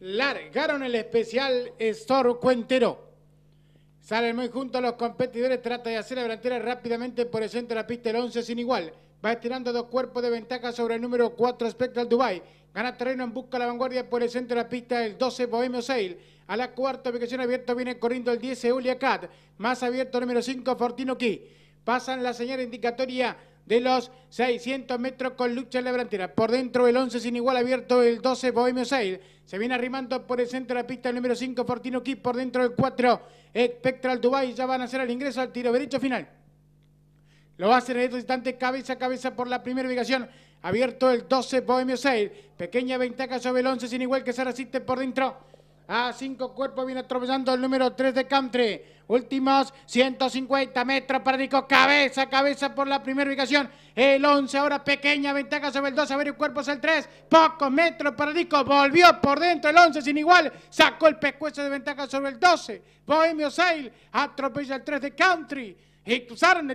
largaron el especial Store Cuentero. Salen muy juntos los competidores, trata de hacer la delantera rápidamente por el centro de la pista, el 11 sin igual. Va estirando dos cuerpos de ventaja sobre el número 4 Spectral Dubai. Gana terreno en busca de la vanguardia por el centro de la pista, el 12 Bohemio Sail. A la cuarta ubicación abierta viene corriendo el 10 Eulia Cat. Más abierto el número 5 Fortino Key. Pasan la señal indicatoria de los 600 metros con lucha en la Por dentro el 11 sin igual abierto el 12 Bohemio Sail. Se viene arrimando por el centro de la pista el número 5 Fortino Kip. Por dentro el 4 Spectral Dubai. Ya van a hacer el ingreso al tiro derecho final. Lo hacen en este instante cabeza a cabeza por la primera ubicación. Abierto el 12 Bohemio Sail. Pequeña ventaja sobre el 11 sin igual que se resiste por dentro a cinco cuerpos viene atropellando el número 3 de Country. Últimos 150 metros para Nico. Cabeza, cabeza por la primera ubicación. El 11 ahora pequeña ventaja sobre el 12. A ver, el cuerpo es el 3. Pocos metros para Nico. Volvió por dentro el 11 sin igual. Sacó el pescuezo de ventaja sobre el 12. Bohemio Sail atropella el 3 de Country. Y cruzaron